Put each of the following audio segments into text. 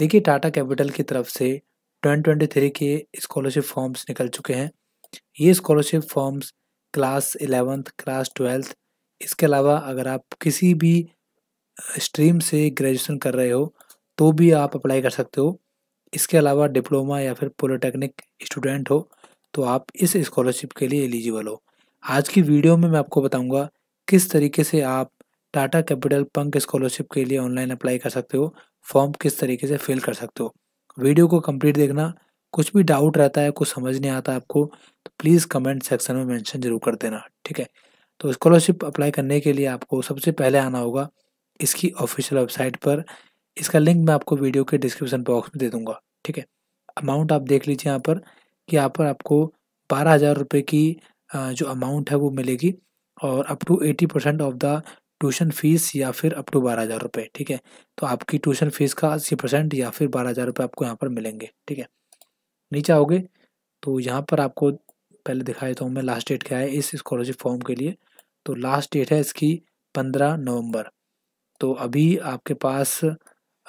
देखिए टाटा कैपिटल की तरफ से 2023 के स्कॉलरशिप फॉर्म्स निकल चुके हैं ये scholarship forms class eleventh class twelfth इसके अलावा अगर आप किसी भी स्ट्रीम से ग्रेजुएशन कर रहे हो तो भी आप अप्लाई कर सकते हो इसके अलावा डिप्लोमा या फिर पॉलिटेक्निक स्टूडेंट हो तो आप इस स्कॉलरशिप के लिए एलिजिबल हो आज की वीडियो में मैं आपको बताऊंगा किस तरीके से आप टाटा कैपिटल पंक स्कॉलरशिप के लिए ऑनलाइन अप्लाई कर सकते हो फॉर्म किस तरीके से फिल कर सकते हो वीडियो को कंप्लीट देखना कुछ भी डाउट रहता है कुछ समझ नहीं आता आपको तो प्लीज़ कमेंट सेक्शन में मेंशन जरूर कर देना ठीक है तो स्कॉलरशिप अप्लाई करने के लिए आपको सबसे पहले आना होगा इसकी ऑफिशियल वेबसाइट पर इसका लिंक मैं आपको वीडियो के डिस्क्रिप्शन बॉक्स में दे दूंगा ठीक है अमाउंट आप देख लीजिए यहाँ पर कि यहाँ पर आपको बारह हज़ार की जो अमाउंट है वो मिलेगी और up to eighty of the tuition fees या फिर अप टू बारह हज़ार रुपये ठीक है तो आपकी ट्यूशन फीस का अस्सी परसेंट या फिर बारह हज़ार रुपये आपको यहाँ पर मिलेंगे ठीक है नीचे आओगे तो यहाँ पर आपको पहले देता हूँ मैं लास्ट डेट क्या है इस स्कॉलरशिप फॉर्म के लिए तो लास्ट डेट है इसकी पंद्रह नवम्बर तो अभी आपके पास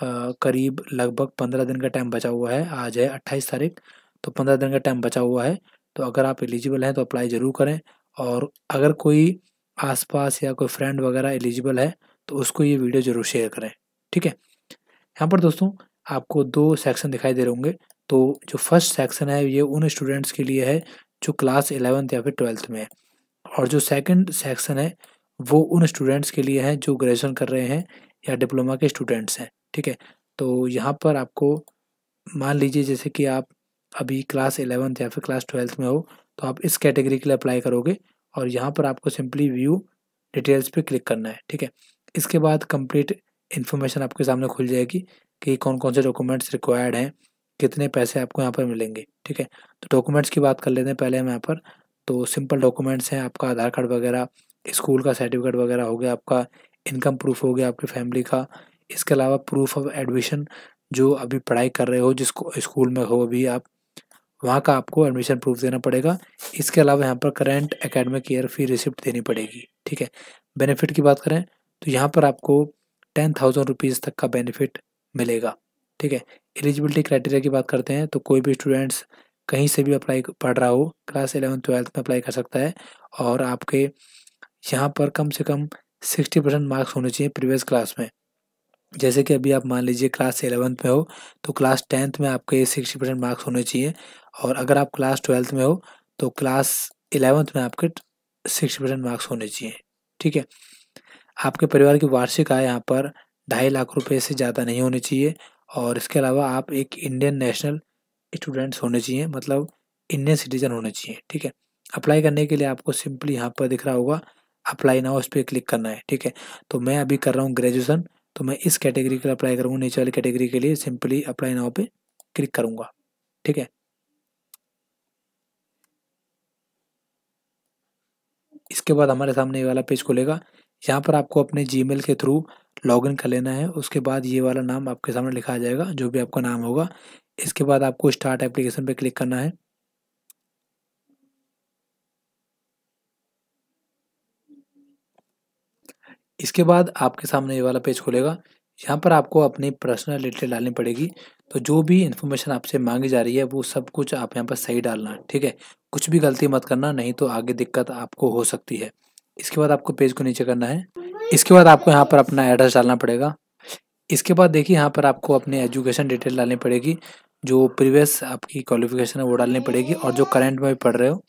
करीब लगभग पंद्रह दिन का टाइम बचा हुआ है आज है अट्ठाईस तारीख तो पंद्रह दिन का टाइम बचा हुआ है तो अगर आप एलिजिबल हैं तो अप्लाई ज़रूर करें और अगर कोई आसपास या कोई फ्रेंड वगैरह एलिजिबल है तो उसको ये वीडियो ज़रूर शेयर करें ठीक है यहाँ पर दोस्तों आपको दो सेक्शन दिखाई दे रहे होंगे तो जो फर्स्ट सेक्शन है ये उन स्टूडेंट्स के लिए है जो क्लास एलेवंथ या फिर ट्वेल्थ में है और जो सेकंड सेक्शन है वो उन स्टूडेंट्स के लिए है जो ग्रेजुएशन कर रहे हैं या डिप्लोमा के स्टूडेंट्स हैं ठीक है तो यहाँ पर आपको मान लीजिए जैसे कि आप अभी क्लास एलेवंथ या फिर क्लास ट्वेल्थ में हो तो आप इस कैटेगरी के लिए अप्लाई करोगे और यहाँ पर आपको सिंपली व्यू डिटेल्स पे क्लिक करना है ठीक है इसके बाद कंप्लीट इन्फॉर्मेशन आपके सामने खुल जाएगी कि कौन कौन से डॉक्यूमेंट्स रिक्वायर्ड हैं कितने पैसे आपको यहाँ पर मिलेंगे ठीक है तो डॉक्यूमेंट्स की बात कर लेते हैं पहले हम यहाँ पर तो सिंपल डॉक्यूमेंट्स हैं आपका आधार कार्ड वगैरह स्कूल का सर्टिफिकेट वगैरह हो गया आपका इनकम प्रूफ हो गया आपकी फैमिली का इसके अलावा प्रूफ ऑफ एडमिशन जो अभी पढ़ाई कर रहे हो जिसको स्कूल में हो अभी आप वहाँ का आपको एडमिशन प्रूफ देना पड़ेगा इसके अलावा यहाँ पर current academic year fee receipt देनी पड़ेगी ठीक है बेनिफिट की बात करें तो यहाँ पर आपको टेन थाउजेंड रुपीज़ तक का बेनिफिट मिलेगा ठीक है एलिजिबिलिटी क्राइटेरिया की बात करते हैं तो कोई भी स्टूडेंट्स कहीं से भी अप्लाई पढ़ रहा हो क्लास एलेवन ट्वेल्थ में अप्लाई कर सकता है और आपके यहाँ पर कम से कम सिक्सटी परसेंट मार्क्स होने चाहिए प्रीवियस क्लास में जैसे कि अभी आप मान लीजिए क्लास एलेवंथ में हो तो क्लास टेंथ में आपके सिक्सटी परसेंट मार्क्स होने चाहिए और अगर आप क्लास ट्वेल्थ में हो तो क्लास इलेवेंथ में आपके सिक्सटी परसेंट मार्क्स होने चाहिए ठीक है आपके परिवार की वार्षिक आय यहाँ पर ढाई लाख रुपए से ज़्यादा नहीं होनी चाहिए और इसके अलावा आप एक इंडियन नेशनल स्टूडेंट्स होने चाहिए मतलब इंडियन सिटीजन होने चाहिए ठीक है अप्लाई करने के लिए आपको सिंपली यहाँ पर दिख रहा होगा अप्लाई ना उस पर क्लिक करना है ठीक है तो मैं अभी कर रहा हूँ ग्रेजुएसन तो मैं इस कैटेगरी के लिए अप्लाई करूँगा नीचे वाली कैटेगरी के लिए सिंपली अप्लाई नाव पे क्लिक करूँगा ठीक है इसके बाद हमारे सामने ये वाला पेज खुलेगा यहाँ पर आपको अपने जीमेल के थ्रू लॉगिन कर लेना है उसके बाद ये वाला नाम आपके सामने लिखा आ जाएगा जो भी आपका नाम होगा इसके बाद आपको स्टार्ट एप्लीकेशन पे क्लिक करना है इसके बाद आपके सामने ये वाला पेज खुलेगा यहाँ पर आपको अपनी पर्सनल डिटेल डालनी पड़ेगी तो जो भी इन्फॉर्मेशन आपसे मांगी जा रही है वो सब कुछ आप यहाँ पर सही डालना ठीक है कुछ भी गलती मत करना नहीं तो आगे दिक्कत आपको हो सकती है इसके बाद आपको पेज को नीचे करना है इसके बाद आपको यहाँ पर अपना एड्रेस डालना पड़ेगा इसके बाद देखिए यहाँ पर आपको अपने एजुकेशन डिटेल डालनी पड़ेगी जो प्रीवियस आपकी क्वालिफिकेशन है वो डालनी पड़ेगी और जो करंट में पढ़ रहे हो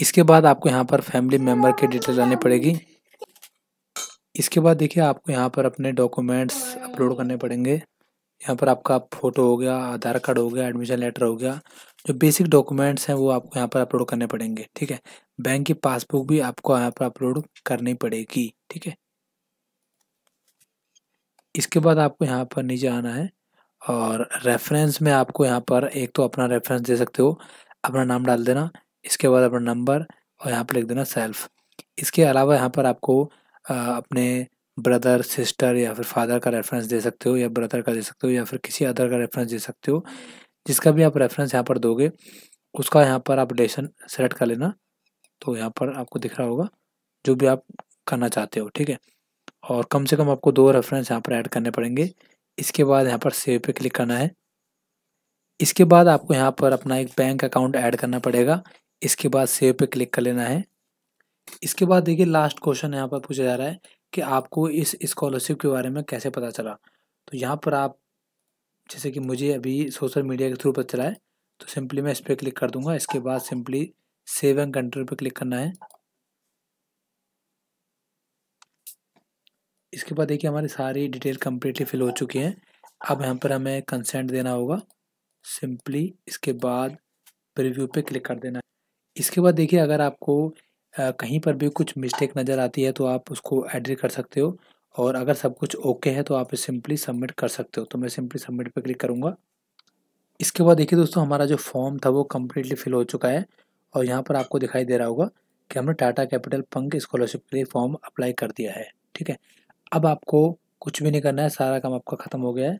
इसके बाद आपको यहाँ पर फैमिली मेम्बर की डिटेल डालनी पड़ेगी इसके बाद देखिए आपको यहाँ पर अपने डॉक्यूमेंट्स अपलोड करने पड़ेंगे यहाँ पर आपका फ़ोटो हो गया आधार कार्ड हो गया एडमिशन लेटर हो गया जो बेसिक डॉक्यूमेंट्स हैं वो आपको यहाँ पर अपलोड करने पड़ेंगे ठीक है बैंक की पासबुक भी आपको यहाँ पर अपलोड करनी पड़ेगी ठीक है इसके बाद आपको यहाँ पर नीचे आना है और रेफरेंस में आपको यहाँ पर एक तो अपना रेफरेंस दे सकते हो अपना नाम डाल देना इसके बाद अपना नंबर और यहाँ पर लिख देना सेल्फ इसके अलावा यहाँ पर आपको अपने ब्रदर सिस्टर या फिर फादर का रेफरेंस दे सकते हो या ब्रदर का दे सकते हो या फिर किसी अदर का रेफरेंस दे सकते हो जिसका भी आप रेफरेंस यहाँ पर दोगे उसका यहाँ पर आप डेसन सेलेक्ट कर लेना तो यहाँ पर आपको दिख रहा होगा जो भी आप करना चाहते हो ठीक है और कम से कम आपको दो रेफरेंस यहाँ पर ऐड करने पड़ेंगे इसके बाद यहाँ पर सेव पे क्लिक करना है इसके बाद आपको यहाँ पर अपना एक बैंक अकाउंट ऐड करना पड़ेगा इसके बाद सेव पे क्लिक कर लेना है इसके बाद देखिए लास्ट क्वेश्चन यहाँ पर पूछा जा रहा है कि आपको इस स्कॉलरशिप के बारे में कैसे पता चला तो यहाँ पर आप जैसे कि मुझे अभी सोशल मीडिया के थ्रू पता चला है तो सिंपली मैं इस पर क्लिक कर दूंगा इसके बाद सिंपली सेव एंड कंट्रोल पर क्लिक करना है इसके बाद देखिए हमारी सारी डिटेल कम्प्लीटली फिल हो चुकी हैं अब यहाँ पर हमें कंसेंट देना होगा सिंपली इसके बाद प्रिव्यू पे क्लिक कर देना है इसके बाद देखिए अगर आपको कहीं पर भी कुछ मिस्टेक नज़र आती है तो आप उसको एडिट कर सकते हो और अगर सब कुछ ओके है तो आप सिंपली सबमिट कर सकते हो तो मैं सिंपली सबमिट पर क्लिक करूँगा इसके बाद देखिए दोस्तों हमारा जो फॉर्म था वो कम्प्लीटली फिल हो चुका है और यहाँ पर आपको दिखाई दे रहा होगा कि हमने टाटा कैपिटल पंक स्कॉलरशिप के लिए फॉर्म अप्लाई कर दिया है ठीक है अब आपको कुछ भी नहीं करना है सारा काम आपका ख़त्म हो गया है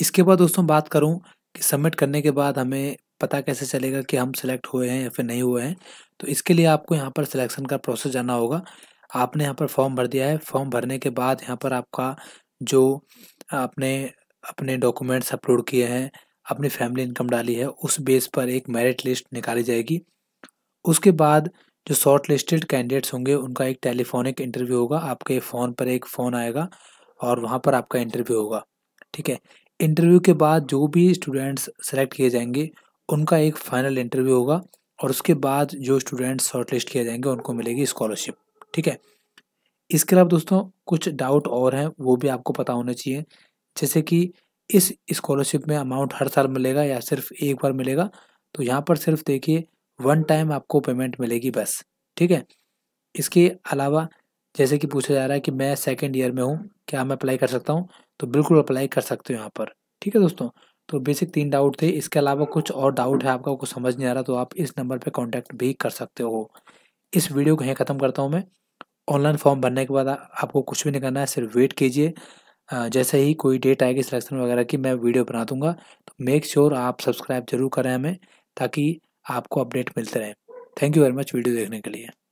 इसके बाद दोस्तों बात करूँ कि सबमिट करने के बाद हमें पता कैसे चलेगा कि हम सिलेक्ट हुए हैं या फिर नहीं हुए हैं तो इसके लिए आपको यहाँ पर सिलेक्शन का प्रोसेस जाना होगा आपने यहाँ पर फॉर्म भर दिया है फॉर्म भरने के बाद यहाँ पर आपका जो आपने अपने डॉक्यूमेंट्स अपलोड किए हैं अपनी फैमिली इनकम डाली है उस बेस पर एक मेरिट लिस्ट निकाली जाएगी उसके बाद जो शॉर्ट लिस्टेड कैंडिडेट्स होंगे उनका एक टेलीफोनिक इंटरव्यू होगा आपके फ़ोन पर एक फ़ोन आएगा और वहाँ पर आपका इंटरव्यू होगा ठीक है इंटरव्यू के बाद जो भी स्टूडेंट्स सेलेक्ट किए जाएंगे उनका एक फाइनल इंटरव्यू होगा और उसके बाद जो स्टूडेंट शॉर्टलिस्ट किए जाएंगे उनको मिलेगी स्कॉलरशिप ठीक है इसके अलावा दोस्तों कुछ डाउट और हैं वो भी आपको पता होना चाहिए जैसे कि इस स्कॉलरशिप में अमाउंट हर साल मिलेगा या सिर्फ एक बार मिलेगा तो यहाँ पर सिर्फ देखिए वन टाइम आपको पेमेंट मिलेगी बस ठीक है इसके अलावा जैसे कि पूछा जा रहा है कि मैं सेकेंड ईयर में हूँ क्या मैं अप्लाई कर सकता हूँ तो बिल्कुल अप्लाई कर सकते हो यहाँ पर ठीक है दोस्तों तो बेसिक तीन डाउट थे इसके अलावा कुछ और डाउट है आपका कुछ समझ नहीं आ रहा तो आप इस नंबर पर कॉन्टैक्ट भी कर सकते हो इस वीडियो को यहीं ख़त्म करता हूँ मैं ऑनलाइन फॉर्म भरने के बाद आपको कुछ भी नहीं करना है सिर्फ वेट कीजिए जैसे ही कोई डेट आएगी सिलेक्शन वगैरह की मैं वीडियो बना दूंगा तो मेक श्योर sure आप सब्सक्राइब जरूर करें हमें ताकि आपको अपडेट मिलते रहें thank you very much video देखने के लिए